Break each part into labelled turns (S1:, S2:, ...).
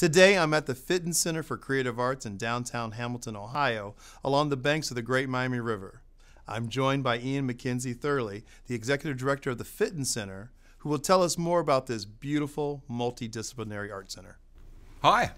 S1: Today, I'm at the Fitton Center for Creative Arts in downtown Hamilton, Ohio, along the banks of the Great Miami River. I'm joined by Ian McKenzie Thurley, the Executive Director of the Fitton Center, who will tell us more about this beautiful, multidisciplinary art center. Hi,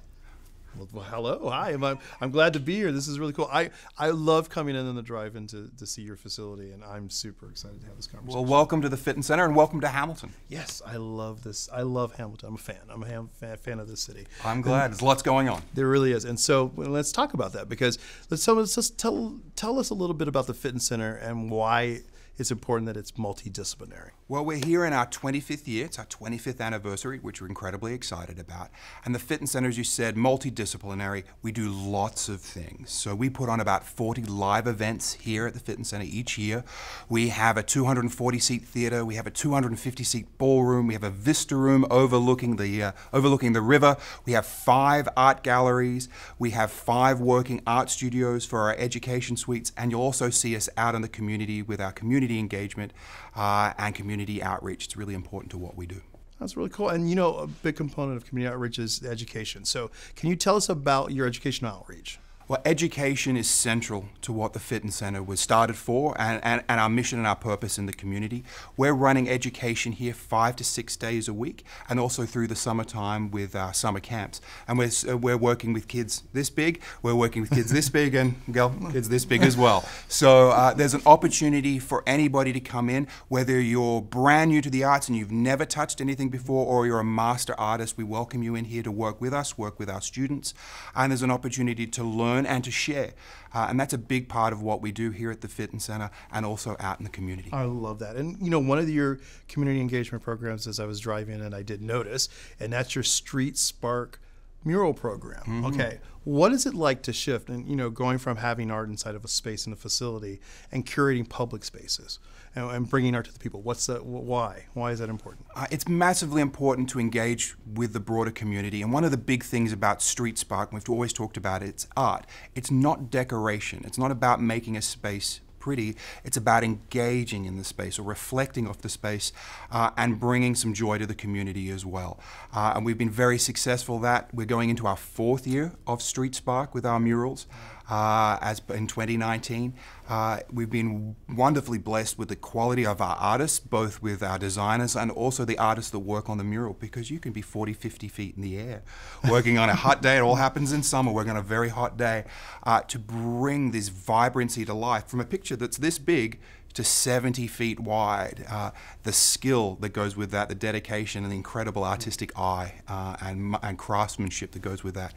S1: well, hello, hi. I'm, I'm glad to be here. This is really cool. I, I love coming in on the drive-in to, to see your facility, and I'm super excited to have this conversation. Well, welcome to the Fitton Center, and welcome to Hamilton. Yes, I love this. I love Hamilton. I'm a fan. I'm a ham, fan, fan of this city. I'm glad. And There's lots going on. There really is. And so well, let's talk about that because let's, let's just tell tell us a little bit about the Fitton Center and why it's important that it's multidisciplinary.
S2: Well, we're here in our 25th year. It's our 25th anniversary, which we're incredibly excited about. And the Fitness Center, as you said, multidisciplinary. We do lots of things. So we put on about 40 live events here at the Fitness Center each year. We have a 240 seat theater. We have a 250 seat ballroom. We have a vista room overlooking the uh, overlooking the river. We have five art galleries. We have five working art studios for our education suites. And you'll also see us out in the community with our community community engagement uh, and community outreach. It's really important to what we do.
S1: That's really cool. And you know, a big component of community outreach is education. So, can you tell us about your educational outreach?
S2: Well, education is central to what the Fitton Center was started for and, and, and, our mission and our purpose in the community. We're running education here five to six days a week and also through the summertime with our uh, summer camps. And we're, uh, we're working with kids this big, we're working with kids this big, and girl, kids this big as well. So uh, there's an opportunity for anybody to come in, whether you're brand new to the arts and you've never touched anything before, or you're a master artist, we welcome you in here to work with us, work with our students. And there's an opportunity to learn learn and to share. Uh, and that's a big part of what we do here at the Fit and Center and also out in the community. I
S1: love that. And you know, one of your community engagement programs as I was driving and I did notice, and that's your Street Spark mural program. Mm -hmm. Okay, what is it like to shift and you know going from having art inside of a space in a facility and curating public spaces and, and bringing art to the people? What's that? Why? Why is that important?
S2: Uh, it's massively important to engage with the broader community. And one of the big things about Street Spark, we've always talked about it, it's art. It's not decoration. It's not about making a space pretty. It's about engaging in the space or reflecting off the space uh, and bringing some joy to the community as well. Uh, and we've been very successful that. We're going into our fourth year of Street Spark with our murals uh, as in 2019. Uh, we've been wonderfully blessed with the quality of our artists, both with our designers and also the artists that work on the mural, because you can be 40, 50 feet in the air working on a hot day. It all happens in summer. We're on a very hot day uh, to bring this vibrancy to life from a picture that's this big to 70 feet wide. Uh, the skill that goes with that, the dedication, and the incredible artistic eye uh, and, and, craftsmanship that goes with that.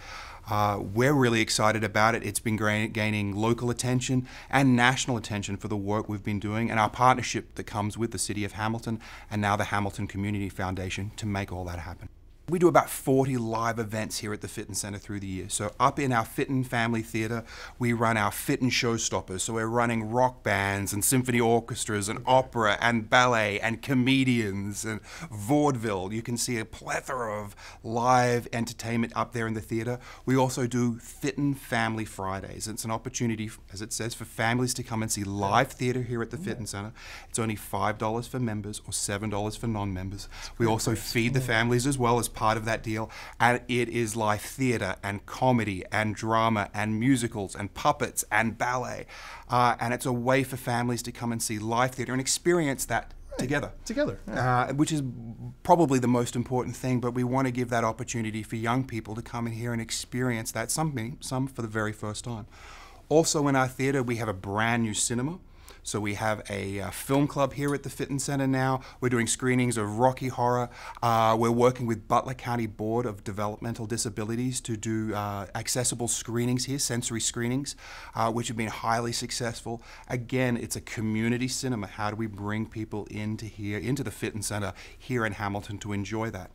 S2: Uh, we're really excited about it. It's been gaining local attention and national attention for the work we've been doing and our partnership that comes with the City of Hamilton and now the Hamilton Community Foundation to make all that happen. We do about 40 live events here at the Fitton Center through the year. So up in our Fitton Family Theater, we run our Fitton Showstoppers. So we're running rock bands and symphony orchestras and opera and ballet and comedians and vaudeville. You can see a plethora of live entertainment up there in the theater. We also do Fitton Family Fridays. It's an opportunity, as it says, for families to come and see live theater here at the Fitton Center. It's only $5 for members or $7 for non-members. We also feed the families as well as part of that deal, and it is live theatre and comedy and drama and musicals and puppets and ballet, uh, and it's a way for families to come and see live theatre and experience that together. Together. Yeah. Uh, which is probably the most important thing, but we want to give that opportunity for young people to come in here and experience that, some, some for the very first time. Also, in our theatre, we have a brand new cinema. So we have a uh, film club here at the Fitton Center now. We're doing screenings of Rocky Horror. Uh, we're working with Butler County Board of Developmental Disabilities to do uh, accessible screenings here, sensory screenings, uh, which have been highly successful. Again, it's a community cinema. How do we bring people into here, into the Fitton Center here in Hamilton to enjoy that?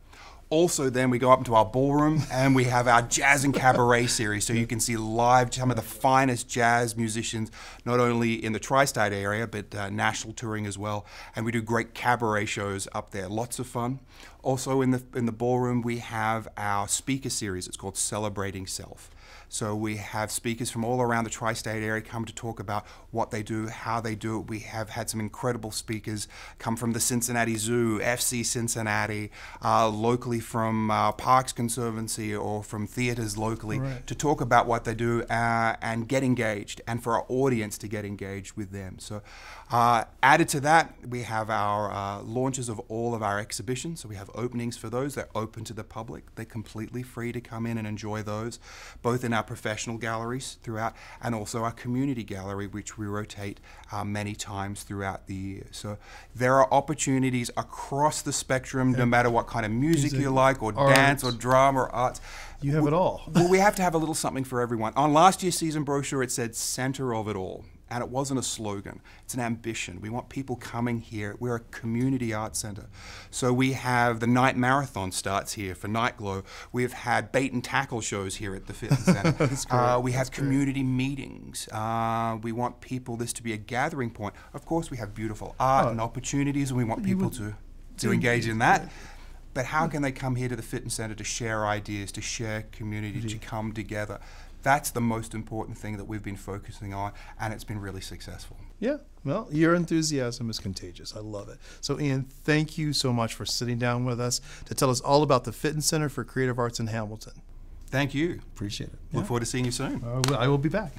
S2: Also, then we go up into our ballroom and we have our jazz and cabaret series. So you can see live some of the finest jazz musicians, not only in the tri state area, but uh, national touring as well. And we do great cabaret shows up there. Lots of fun. Also, in the, in the ballroom, we have our speaker series. It's called Celebrating Self. So we have speakers from all around the tri state area come to talk about what they do, how they do it. We have had some incredible speakers come from the Cincinnati Zoo, FC Cincinnati, uh, locally from uh, Parks Conservancy or from theaters locally right. to talk about what they do uh, and get engaged and for our audience to get engaged with them. So, uh, added to that, we have our uh, launches of all of our exhibitions. So, we have openings for those, they're open to the public, they're completely free to come in and enjoy those, both in our our professional galleries throughout and also our community gallery, which we rotate uh, many times throughout the year. So there are opportunities across the spectrum, yeah. no matter what kind of music, music you like, or dance, or drama, or arts. You have we, it all. well, we have to have a little something for everyone. On last year's season brochure, it said center of it all. And it wasn't a slogan, it's an ambition. We want people coming here. We're a community art centre. So we have the night marathon starts here for Night Glow. We've had bait and tackle shows here at the Fitness Centre. uh, we That's have community great. meetings. Uh, we want people, this to be a gathering point. Of course, we have beautiful art oh. and opportunities, and we want people to, to engage in that. Yeah. But how can they come here to the fitness center to share ideas, to share community, to come together? That's the most important thing that we've been focusing on, and it's been really successful.
S1: Yeah, well, your enthusiasm is contagious. I love it. So, Ian, thank you so much for sitting down with us to tell us all about the fitness Center for Creative Arts in Hamilton. Thank you. Appreciate it. Look yeah. forward to seeing you soon. Uh, I will be back.